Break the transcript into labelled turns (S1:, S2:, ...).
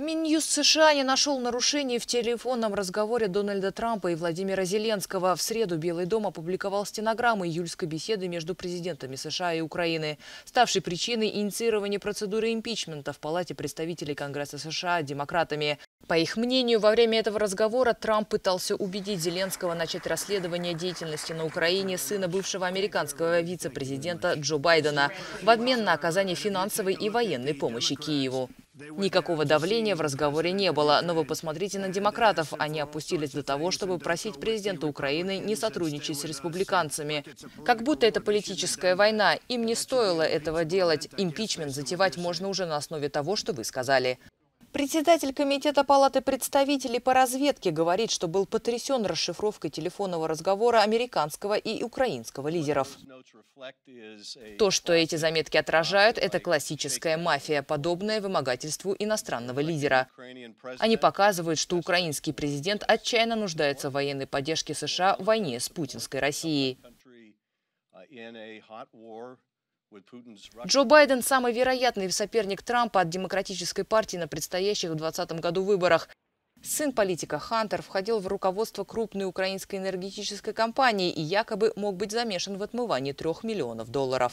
S1: Минюст США не нашел нарушений в телефонном разговоре Дональда Трампа и Владимира Зеленского. В среду Белый дом опубликовал стенограммы июльской беседы между президентами США и Украины, ставшей причиной инициирования процедуры импичмента в Палате представителей Конгресса США демократами. По их мнению, во время этого разговора Трамп пытался убедить Зеленского начать расследование деятельности на Украине сына бывшего американского вице-президента Джо Байдена в обмен на оказание финансовой и военной помощи Киеву. Никакого давления в разговоре не было, но вы посмотрите на демократов. Они опустились до того, чтобы просить президента Украины не сотрудничать с республиканцами. Как будто это политическая война. Им не стоило этого делать. Импичмент затевать можно уже на основе того, что вы сказали. Председатель Комитета Палаты представителей по разведке говорит, что был потрясен расшифровкой телефонного разговора американского и украинского лидеров. То, что эти заметки отражают, это классическая мафия, подобная вымогательству иностранного лидера. Они показывают, что украинский президент отчаянно нуждается в военной поддержке США в войне с путинской Россией. Джо Байден – самый вероятный соперник Трампа от Демократической партии на предстоящих в 2020 году выборах. Сын политика Хантер входил в руководство крупной украинской энергетической компании и якобы мог быть замешан в отмывании трех миллионов долларов.